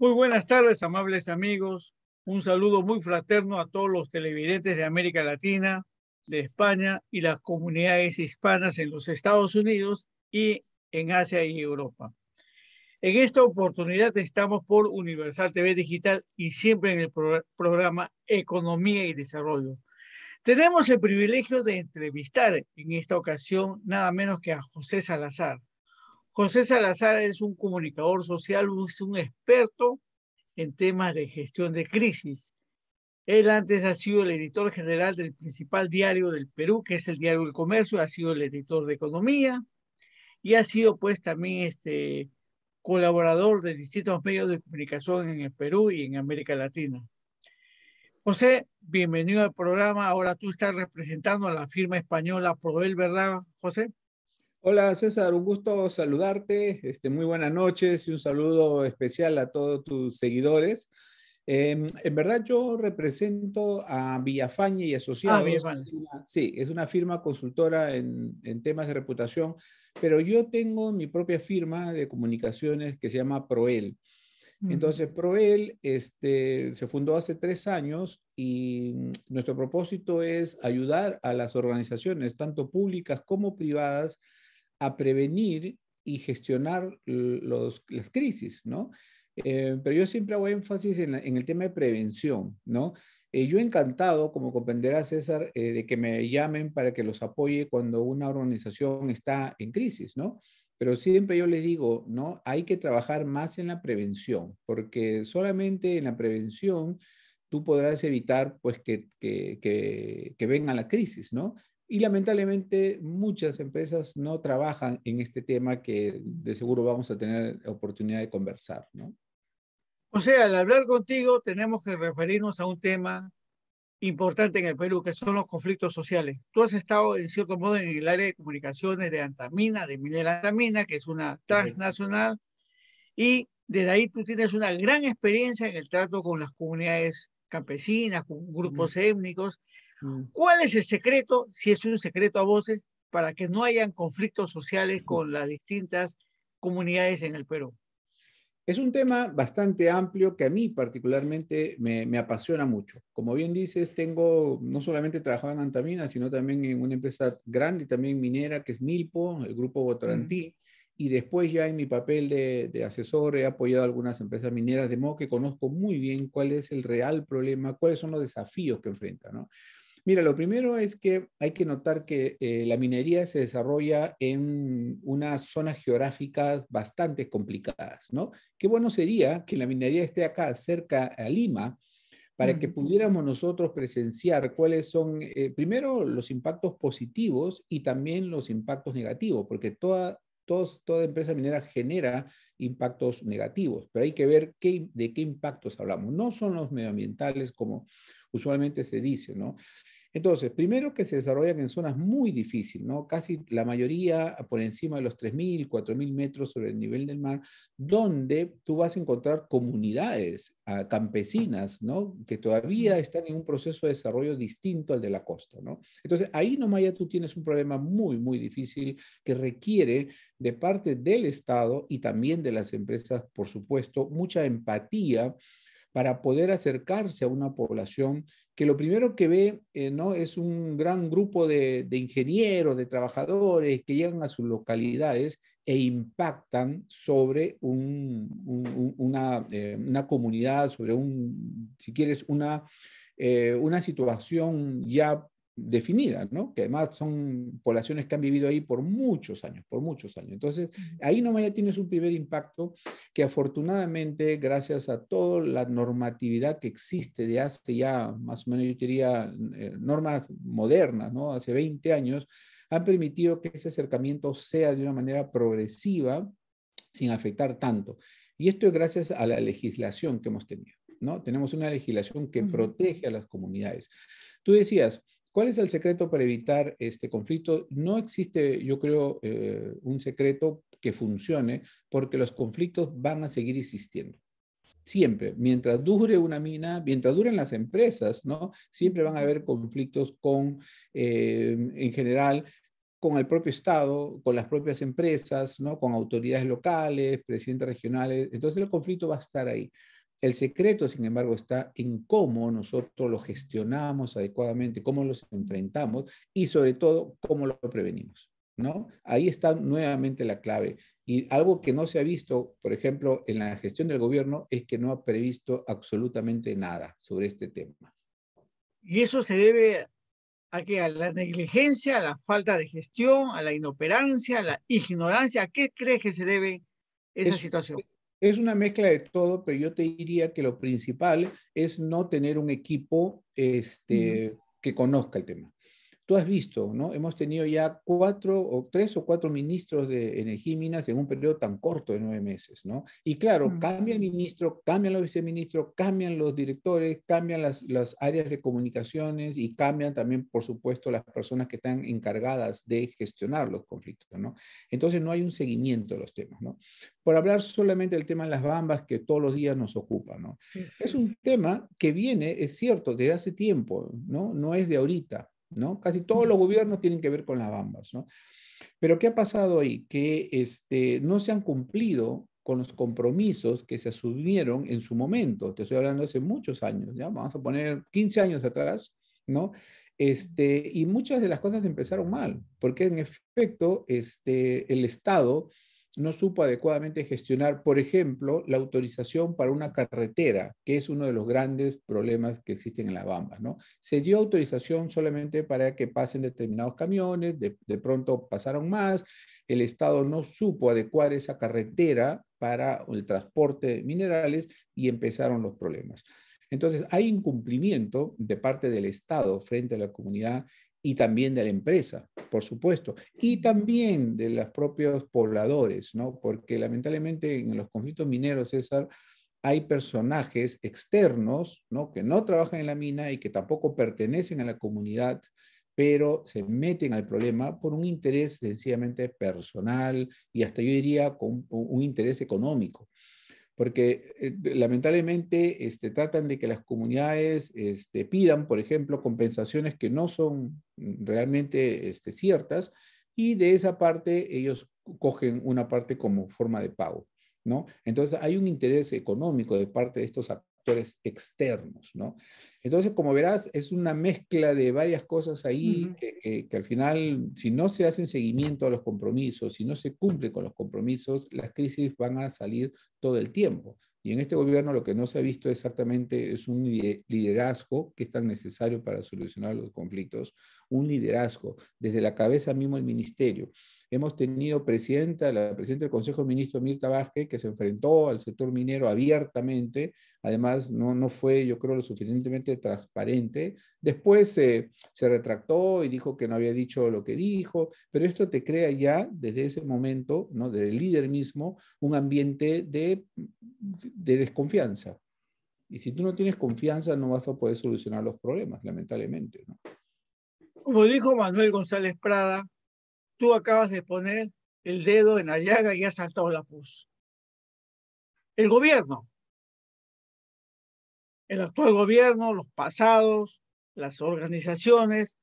Muy buenas tardes, amables amigos. Un saludo muy fraterno a todos los televidentes de América Latina, de España y las comunidades hispanas en los Estados Unidos y en Asia y Europa. En esta oportunidad estamos por Universal TV Digital y siempre en el programa Economía y Desarrollo. Tenemos el privilegio de entrevistar en esta ocasión nada menos que a José Salazar, José Salazar es un comunicador social, es un experto en temas de gestión de crisis. Él antes ha sido el editor general del principal diario del Perú, que es el diario del Comercio, ha sido el editor de Economía y ha sido pues también este colaborador de distintos medios de comunicación en el Perú y en América Latina. José, bienvenido al programa. Ahora tú estás representando a la firma española Proel, ¿verdad, José? Hola César, un gusto saludarte. Este, muy buenas noches y un saludo especial a todos tus seguidores. Em, en verdad yo represento a Villafañe y ah, Asociados. sí, es una firma consultora en, en, temas de reputación, pero yo tengo mi propia firma de comunicaciones que se llama Proel. Entonces, Proel este, se fundó hace tres años y nuestro propósito es ayudar a las organizaciones, tanto públicas como privadas, a prevenir y gestionar las crisis, ¿no? Eh, pero yo siempre hago énfasis en, el tema de prevención, ¿no? Eh, yo he encantado, como comprenderá César, eh, de que me llamen para que los apoye cuando una organización está en crisis, ¿no? Pero siempre yo les digo, ¿no? Hay que trabajar más en la prevención, porque solamente en la prevención tú podrás evitar, pues, que, que, que venga la crisis, ¿no? Y lamentablemente muchas empresas no trabajan en este tema que de seguro vamos a tener oportunidad de conversar, ¿no? O sea, al hablar contigo tenemos que referirnos a un tema importante en el Perú, que son los conflictos sociales. Tú has estado, en cierto modo, en el área de comunicaciones de Antamina, de Minera Antamina, que es una transnacional, y desde ahí tú tienes una gran experiencia en el trato con las comunidades campesinas, con grupos étnicos. Mm. ¿Cuál es el secreto, si es un secreto a voces, para que no hayan conflictos sociales con las distintas comunidades en el Perú? Es un tema bastante amplio que a mí particularmente me, me, apasiona mucho. Como bien dices, tengo, no solamente trabajado en Antamina, sino también en una empresa grande, y también minera, que es Milpo, el grupo Botarantí. Mm. Y después ya en mi papel de, de, asesor he apoyado algunas empresas mineras de modo que conozco muy bien cuál es el real problema, cuáles son los desafíos que enfrentan. ¿no? Mira, lo primero es que hay que notar que eh, la minería se desarrolla en unas zonas geográficas bastante complicadas, ¿no? Qué bueno sería que la minería esté acá, cerca a Lima, para que pudiéramos nosotros presenciar cuáles son, eh, primero, los impactos positivos y también los impactos negativos, porque toda, todos, toda empresa minera genera impactos negativos, pero hay que ver qué, de qué impactos hablamos. No son los medioambientales como usualmente se dice, ¿no? Entonces, primero que se desarrollan en zonas muy difíciles, ¿no? casi la mayoría por encima de los 3.000, 4.000 metros sobre el nivel del mar, donde tú vas a encontrar comunidades ah, campesinas ¿no? que todavía están en un proceso de desarrollo distinto al de la costa. ¿no? Entonces, ahí nomás ya tú tienes un problema muy, muy difícil que requiere de parte del Estado y también de las empresas, por supuesto, mucha empatía para poder acercarse a una población que lo primero que ve eh, ¿no? es un gran grupo de, ingenieros, de trabajadores que llegan a sus localidades e impactan sobre eh, una, comunidad, sobre un, si quieres, una, eh, una situación ya definida, ¿no? que además son poblaciones que han vivido ahí por muchos años, por muchos años. Entonces, ahí nomás ya tienes un primer impacto que afortunadamente, gracias a toda la normatividad que existe de hace ya, más o menos yo diría, eh, normas modernas, ¿no? hace 20 años, han permitido que ese acercamiento sea de una manera progresiva, sin afectar tanto. Y esto es gracias a la legislación que hemos tenido. ¿no? Tenemos una legislación que protege a las comunidades. Tú decías, ¿Cuál es el secreto para evitar este conflicto? No existe, yo creo, eh, un secreto que funcione porque los conflictos van a seguir existiendo. Siempre, mientras dure una mina, mientras duren las empresas, ¿no? Siempre van a haber conflictos con, eh, en general, con el propio Estado, con las propias empresas, ¿no? Con autoridades locales, presidentes regionales. Entonces el conflicto va a estar ahí. El secreto, sin embargo, está en cómo nosotros lo gestionamos adecuadamente, cómo los enfrentamos y sobre todo cómo lo prevenimos. ¿no? Ahí está nuevamente la clave. Y algo que no se ha visto, por ejemplo, en la gestión del gobierno, es que no ha previsto absolutamente nada sobre este tema. Y eso se debe a que a la negligencia, a la falta de gestión, a la inoperancia, a la ignorancia, ¿a qué crees que se debe esa situación? Es una mezcla de todo, pero yo te diría que lo principal es no tener un equipo este, que conozca el tema tú has visto, ¿no? Hemos tenido ya cuatro o tres o cuatro ministros de Energía Minas en un periodo tan corto de nueve meses, ¿no? Y claro, mm. cambia el ministro, cambian los viceministros, cambian los directores, cambian las, áreas de comunicaciones y cambian también, por supuesto, las personas que están encargadas de gestionar los conflictos, ¿no? Entonces no hay un seguimiento de los temas, ¿no? Por hablar solamente del tema de las bambas que todos los días nos ocupa, ¿no? Es un tema que viene, es cierto, desde hace tiempo, ¿no? No es de ahorita ¿no? Casi todos los gobiernos tienen que ver con las bambas, Pero ¿qué ha pasado ahí? Que este, no se han cumplido con los compromisos que se asumieron en su momento. Te estoy hablando hace muchos años, ¿ya? Vamos a poner 15 años atrás, ¿no? Este, y muchas de las cosas empezaron mal, porque en efecto este, el Estado no supo adecuadamente gestionar, por ejemplo, la autorización para una carretera, que es uno de los grandes problemas que existen en la Bambas, ¿no? Se dio autorización solamente para que pasen determinados camiones, de, de pronto pasaron más, el Estado no supo adecuar esa carretera para el transporte de minerales y empezaron los problemas. Entonces, hay incumplimiento de parte del Estado frente a la comunidad y también de la empresa, por supuesto, y también de los propios pobladores, ¿no? Porque lamentablemente en los conflictos mineros, César, hay personajes externos, ¿no? Que no trabajan en la mina y que tampoco pertenecen a la comunidad, pero se meten al problema por un interés sencillamente personal y hasta yo diría con un interés económico porque eh, lamentablemente este, tratan de que las comunidades este, pidan, por ejemplo, compensaciones que no son mm, realmente este, ciertas y de esa parte ellos cogen una parte como forma de pago. ¿No? Entonces hay un interés económico de parte de estos factores externos, ¿no? Entonces, como verás, es una mezcla de varias cosas ahí que, que, al final, si no se hacen seguimiento a los compromisos, si no se cumple con los compromisos, las crisis van a salir todo el tiempo. Y en este gobierno lo que no se ha visto exactamente es un liderazgo que es tan necesario para solucionar los conflictos, un liderazgo desde la cabeza mismo del ministerio. Hemos tenido presidenta, la presidenta del Consejo de Ministros, Mirta Vázquez, que se enfrentó al sector minero abiertamente. Además, no, no fue, yo creo, lo suficientemente transparente. Después eh, se retractó y dijo que no había dicho lo que dijo, pero esto te crea ya, desde ese momento, ¿no? desde el líder mismo, un ambiente de, de desconfianza. Y si tú no tienes confianza, no vas a poder solucionar los problemas, lamentablemente. Como dijo Manuel González Prada, tú acabas de poner el dedo en la llaga y has saltado la pus. El gobierno, el actual gobierno, los pasados, las organizaciones,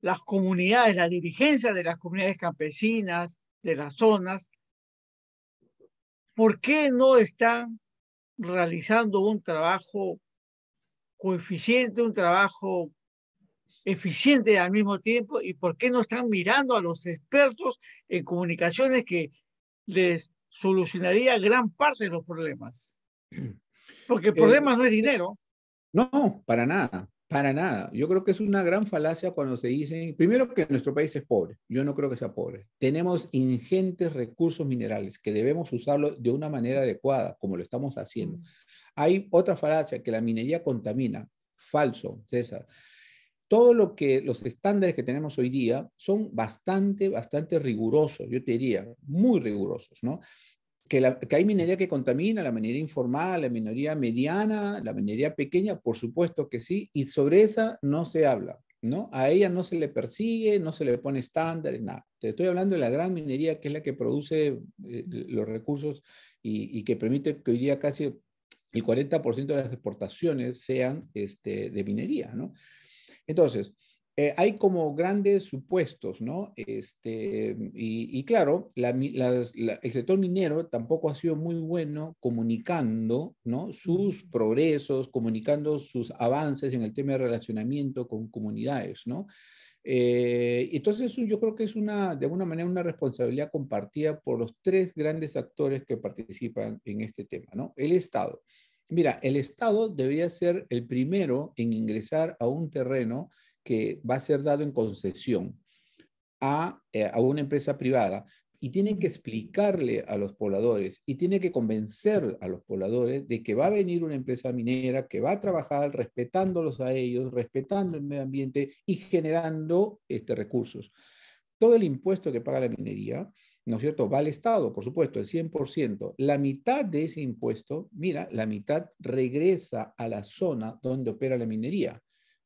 las comunidades, la dirigencia de las comunidades campesinas, de las zonas, ¿por qué no están realizando un trabajo coeficiente, un trabajo Eficiente al mismo tiempo y por qué no están mirando a los expertos en comunicaciones que les solucionaría gran parte de los problemas. Porque el eh, problema no es dinero. No, para nada, para nada. Yo creo que es una gran falacia cuando se dice, primero que nuestro país es pobre, yo no creo que sea pobre. Tenemos ingentes recursos minerales que debemos usarlos de una manera adecuada, como lo estamos haciendo. Mm. Hay otra falacia, que la minería contamina. Falso, César todo lo que los estándares que tenemos hoy día son bastante, bastante rigurosos, yo te diría, muy rigurosos, ¿no? Que, hay minería que contamina, la minería informal, la minería mediana, la minería pequeña, por supuesto que sí, y sobre esa no se habla, ¿no? A ella no se le persigue, no se le pone estándares, nada. Te estoy hablando de la gran minería que es la que produce eh, los recursos y, que permite que hoy día casi el 40% de las exportaciones sean este, de minería, ¿no? Entonces, eh, hay como grandes supuestos, ¿no? Este, y, claro, el sector minero tampoco ha sido muy bueno comunicando, ¿no? Sus mm. progresos, comunicando sus avances en el tema de relacionamiento con comunidades, ¿no? Eh, entonces, yo creo que es una, de alguna manera, una responsabilidad compartida por los tres grandes actores que participan en este tema, ¿no? El Estado, Mira, el Estado debería ser el primero en ingresar a un terreno que va a ser dado en concesión eh, a, una empresa privada y tiene que explicarle a los pobladores y tiene que convencer a los pobladores de que va a venir una empresa minera que va a trabajar respetándolos a ellos, respetando el medio ambiente y generando este, recursos. Todo el impuesto que paga la minería ¿no es cierto? Va al Estado, por supuesto, el 100%. La mitad de ese impuesto, mira, la mitad regresa a la zona donde opera la minería.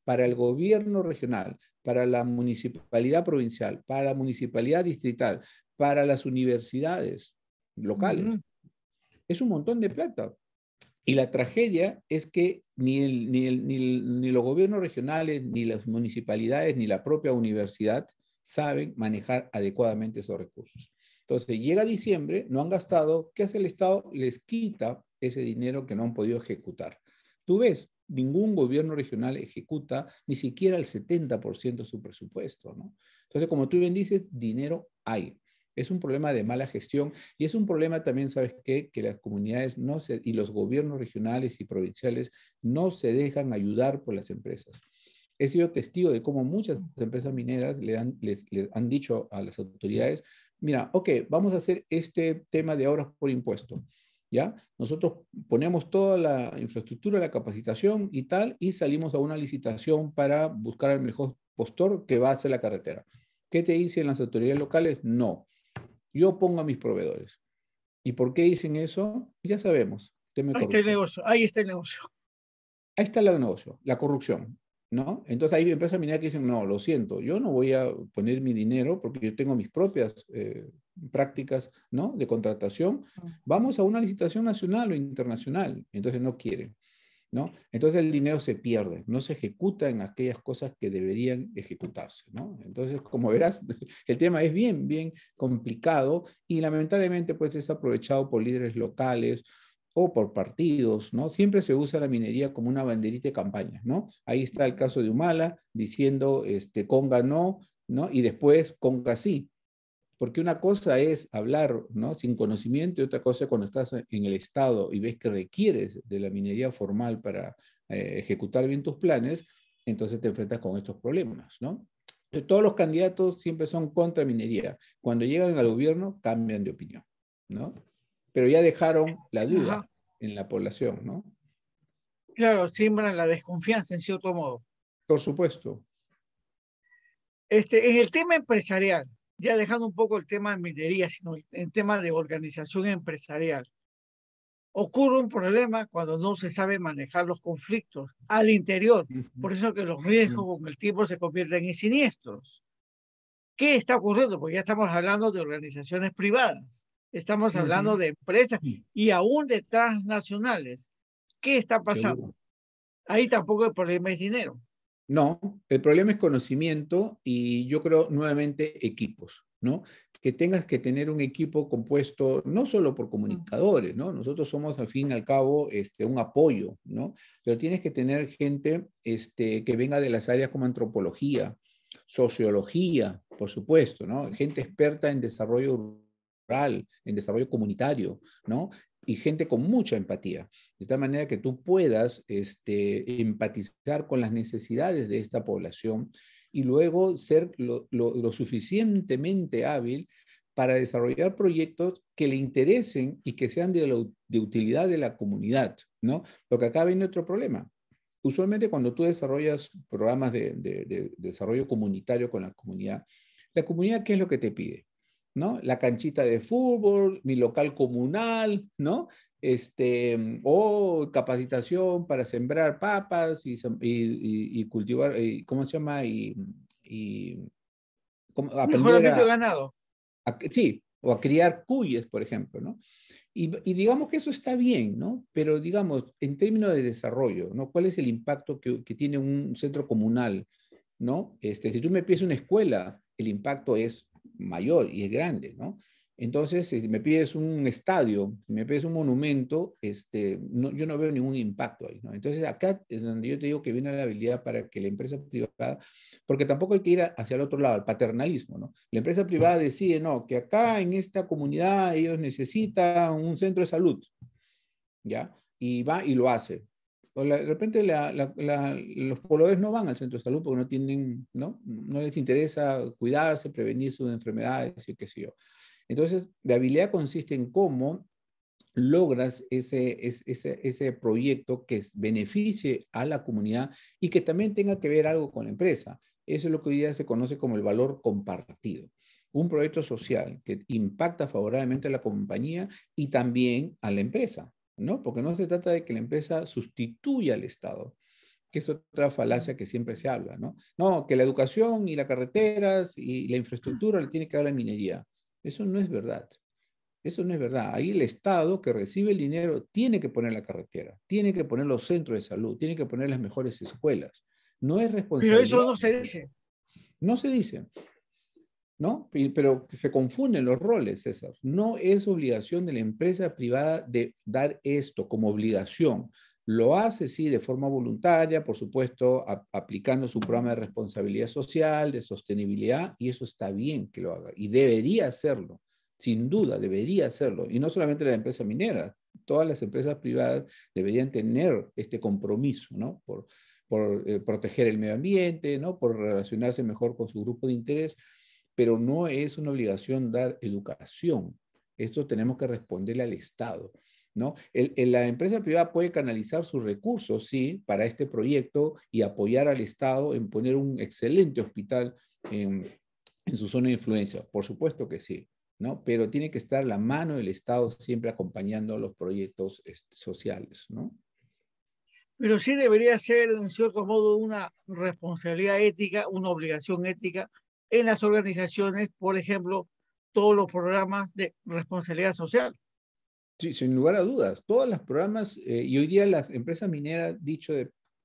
Para el gobierno regional, para la municipalidad provincial, para la municipalidad distrital, para las universidades locales. Es un montón de plata. Y la tragedia es que ni, el, ni, el, ni los gobiernos regionales, ni las municipalidades, ni la propia universidad saben manejar adecuadamente esos recursos. Entonces, llega diciembre, no han gastado, ¿qué hace el Estado? Les quita ese dinero que no han podido ejecutar. Tú ves, ningún gobierno regional ejecuta ni siquiera el 70% de su presupuesto, ¿no? Entonces, como tú bien dices, dinero hay. Es un problema de mala gestión y es un problema también, ¿sabes qué? Que las comunidades no y los gobiernos regionales y provinciales no se dejan ayudar por las empresas. He sido testigo de cómo muchas empresas mineras le han dicho a las autoridades, mira, ok, vamos a hacer este tema de obras por impuesto. ¿Ya? Nosotros ponemos toda la infraestructura, la capacitación y tal, y salimos a una licitación para buscar al mejor postor que va a hacer la carretera. ¿Qué te dicen las autoridades locales? No. Yo pongo a mis proveedores. ¿Y por qué dicen eso? Ya sabemos. Ahí está el negocio. Ahí está el negocio. Ahí está el negocio, la corrupción. Entonces hay empresas mineras que dicen, no, lo siento, yo no voy a poner mi dinero porque yo tengo mis propias eh, prácticas, De contratación. Vamos a una licitación nacional o internacional. Entonces no quieren, ¿no? Entonces el dinero se pierde, no se ejecuta en aquellas cosas que deberían ejecutarse, Entonces, como verás, el tema es bien, bien complicado y lamentablemente pues es aprovechado por líderes locales, o por partidos, ¿no? Siempre se usa la minería como una banderita de campaña, ¿no? Ahí está el caso de Humala diciendo, este, Conga no, ¿no? Y después Conga sí. Porque una cosa es hablar, ¿no? Sin conocimiento y otra cosa cuando estás en el Estado y ves que requieres de la minería formal para eh, ejecutar bien tus planes, entonces te enfrentas con estos problemas, ¿no? Todos los candidatos siempre son contra minería. Cuando llegan al gobierno, cambian de opinión, ¿no? pero ya dejaron la duda en la población, ¿no? Claro, siembran la desconfianza en cierto modo. Por supuesto. Este, en el tema empresarial, ya dejando un poco el tema de minería, sino el tema de organización empresarial, ocurre un problema cuando no se sabe manejar los conflictos al interior. Por eso que los riesgos con el tiempo se convierten en siniestros. ¿Qué está ocurriendo? Porque ya estamos hablando de organizaciones privadas. Estamos hablando de empresas y aún de transnacionales. ¿Qué está pasando? Ahí tampoco el problema es dinero. No, el problema es conocimiento y yo creo nuevamente equipos, ¿no? Que tengas que tener un equipo compuesto no solo por comunicadores, ¿no? Nosotros somos al fin y al cabo este, un apoyo, ¿no? Pero tienes que tener gente este, que venga de las áreas como antropología, sociología, por supuesto, ¿no? Gente experta en desarrollo urbano en desarrollo comunitario, ¿no? Y gente con mucha empatía, de tal manera que tú puedas este, empatizar con las necesidades de esta población y luego ser lo, suficientemente hábil para desarrollar proyectos que le interesen y que sean de, utilidad de la comunidad, ¿no? Porque acá viene otro problema. Usualmente cuando tú desarrollas programas de, de desarrollo comunitario con la comunidad, la comunidad, ¿qué es lo que te pide? ¿no? La canchita de fútbol, mi local comunal, ¿no? Este, mm, o oh, capacitación para sembrar papas y, y, y, cultivar, ¿cómo se llama? Y, Mejoramiento a, ganado. sí, o a criar cuyes, por ejemplo, ¿no? Y, digamos que eso está bien, ¿no? Pero digamos, en términos de desarrollo, ¿no? ¿Cuál es el impacto que, que tiene un centro comunal, ¿no? Este, si tú me pides una escuela, el impacto es mayor y es grande, ¿no? Entonces, si me pides un estadio, me pides un monumento, este, no, yo no veo ningún impacto ahí. ¿no? Entonces, acá es donde yo te digo que viene la habilidad para que la empresa privada, porque tampoco hay que ir hacia el otro lado, al paternalismo. ¿no? La empresa privada decide, no, que acá en esta comunidad ellos necesitan un centro de salud, ¿ya? Y va y lo hace de repente los pobladores no van al centro de salud porque no tienen, ¿no? les interesa cuidarse, prevenir sus enfermedades y qué sé yo. Entonces, la habilidad consiste en cómo logras ese, ese proyecto que beneficie a la comunidad y que también tenga que ver algo con la empresa. Eso es lo que hoy día se conoce como el valor compartido un proyecto social que impacta favorablemente a la compañía y también a la empresa. ¿no? Porque no se trata de que la empresa sustituya al Estado, que es otra falacia que siempre se habla, ¿no? No, que la educación y las carreteras y la infraestructura le tiene que dar la minería. Eso no es verdad. Eso no es verdad. Ahí el Estado que recibe el dinero tiene que poner la carretera, tiene que poner los centros de salud, tiene que poner las mejores escuelas. No es responsabilidad. Pero eso no se dice. No se dice. ¿no? Pero se confunden los roles, César. No es obligación de la empresa privada de dar esto como obligación. Lo hace, sí, de forma voluntaria, por supuesto, aplicando su programa de responsabilidad social, de sostenibilidad, y eso está bien que lo haga, y debería hacerlo, sin duda, debería hacerlo. Y no solamente la empresa minera, todas las empresas privadas deberían tener este compromiso, ¿no? Por, por eh, proteger el medio ambiente, ¿no? Por relacionarse mejor con su grupo de interés pero no es una obligación dar educación. Esto tenemos que responderle al Estado. ¿No? la empresa privada puede canalizar sus recursos, sí, para este proyecto y apoyar al Estado en poner un excelente hospital en, en, su zona de influencia. Por supuesto que sí, ¿no? Pero tiene que estar la mano del Estado siempre acompañando los proyectos sociales, ¿no? Pero sí debería ser, en cierto modo, una responsabilidad ética, una obligación ética en las organizaciones, por ejemplo, todos los programas de responsabilidad social. Sí, sin lugar a dudas, todos los programas, eh, y hoy día las empresas mineras, dicho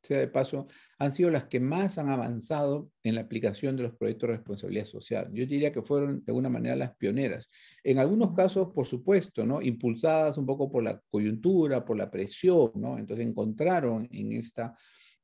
sea de paso, han sido las que más han avanzado en la aplicación de los proyectos de responsabilidad social. Yo diría que fueron de alguna manera las pioneras. En algunos casos, por supuesto, ¿no? impulsadas un poco por la coyuntura, por la presión, ¿no? entonces encontraron en esta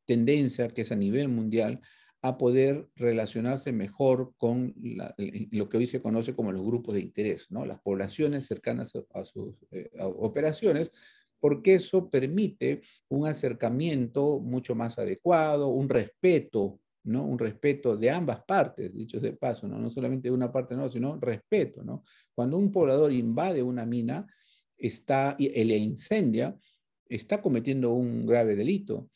tendencia que es a nivel mundial a poder relacionarse mejor con eh, lo que hoy se conoce como los grupos de interés, ¿no? las poblaciones cercanas a, sus eh, operaciones, porque eso permite un acercamiento mucho más adecuado, un respeto, ¿no? un respeto de ambas partes, dicho de paso, no, no solamente de una parte, no, sino respeto. Cuando un poblador invade una mina está, y le incendia, está cometiendo un grave delito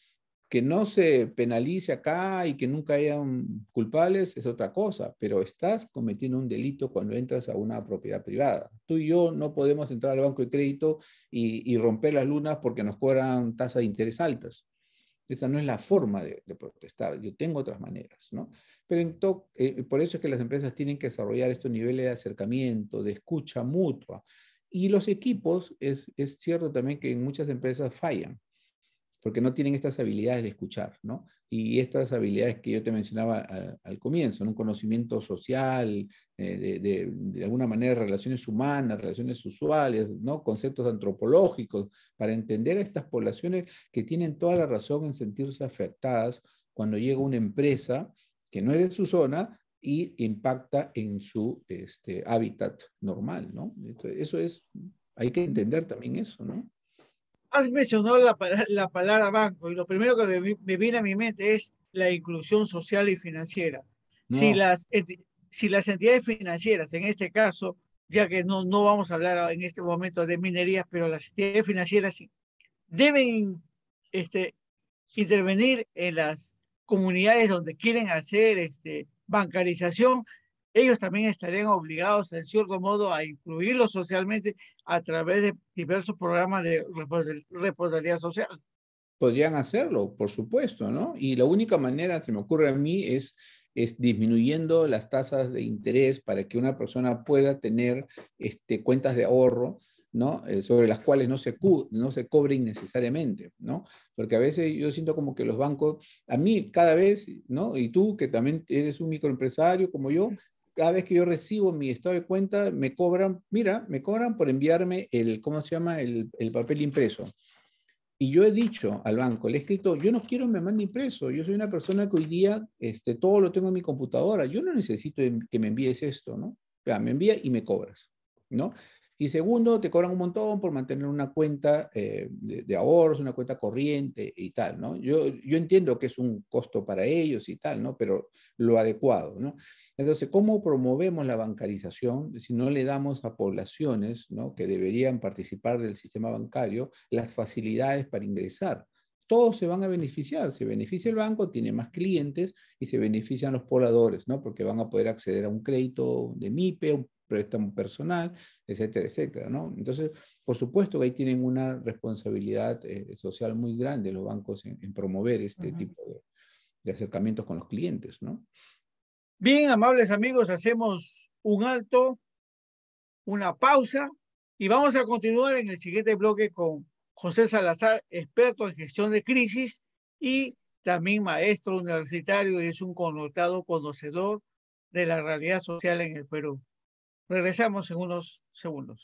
que no se penalice acá y que nunca hayan culpables es otra cosa, pero estás cometiendo un delito cuando entras a una propiedad privada. Tú y yo no podemos entrar al banco de crédito y, y romper las lunas porque nos cobran tasas de interés altas. Esa no es la forma de, protestar. Yo tengo otras maneras, ¿no? Pero eh, por eso es que las empresas tienen que desarrollar estos niveles de acercamiento, de escucha mutua. Y los equipos, es, es cierto también que en muchas empresas fallan porque no tienen estas habilidades de escuchar, ¿no? Y estas habilidades que yo te mencionaba al, comienzo, un conocimiento social, eh, de, alguna manera relaciones humanas, relaciones usuales, ¿no? Conceptos antropológicos, para entender a estas poblaciones que tienen toda la razón en sentirse afectadas cuando llega una empresa que no es de su zona y impacta en su este, hábitat normal, ¿no? Entonces, eso es, hay que entender también eso, ¿no? Has mencionado la, palabra banco y lo primero que me, viene a mi mente es la inclusión social y financiera. Si, las, si las entidades financieras, en este caso, ya que no, no vamos a hablar en este momento de minerías, pero las entidades financieras sí deben este, intervenir en las comunidades donde quieren hacer este, bancarización ellos también estarían obligados, en cierto modo, a incluirlos socialmente a través de diversos programas de responsabilidad social. Podrían hacerlo, por supuesto, ¿no? Y la única manera, se me ocurre a mí, es, es disminuyendo las tasas de interés para que una persona pueda tener este, cuentas de ahorro, ¿no? Eh, sobre las cuales no se, no se cobre innecesariamente, ¿no? Porque a veces yo siento como que los bancos, a mí cada vez, ¿no? Y tú que también eres un microempresario como yo, cada vez que yo recibo mi estado de cuenta, me cobran, mira, me cobran por enviarme el, ¿cómo se llama?, el, el papel impreso. Y yo he dicho al banco, le he escrito, yo no quiero que me mande impreso, yo soy una persona que hoy día este, todo lo tengo en mi computadora, yo no necesito que me envíes esto, ¿no? O sea, me envía y me cobras, ¿no? Y segundo, te cobran un montón por mantener una cuenta eh, de, ahorros, una cuenta corriente y tal, ¿no? Yo, yo entiendo que es un costo para ellos y tal, ¿no? Pero lo adecuado, ¿no? Entonces, ¿cómo promovemos la bancarización si no le damos a poblaciones, ¿no? Que deberían participar del sistema bancario las facilidades para ingresar? todos se van a beneficiar. Se beneficia el banco, tiene más clientes y se benefician los pobladores, ¿no? Porque van a poder acceder a un crédito de MIPE, un préstamo personal, etcétera, etcétera, ¿no? Entonces, por supuesto que ahí tienen una responsabilidad eh, social muy grande los bancos en, promover este tipo de, acercamientos con los clientes, ¿no? Bien, amables amigos, hacemos un alto, una pausa y vamos a continuar en el siguiente bloque con José Salazar, experto en gestión de crisis y también maestro universitario y es un connotado conocedor de la realidad social en el Perú. Regresamos en unos segundos.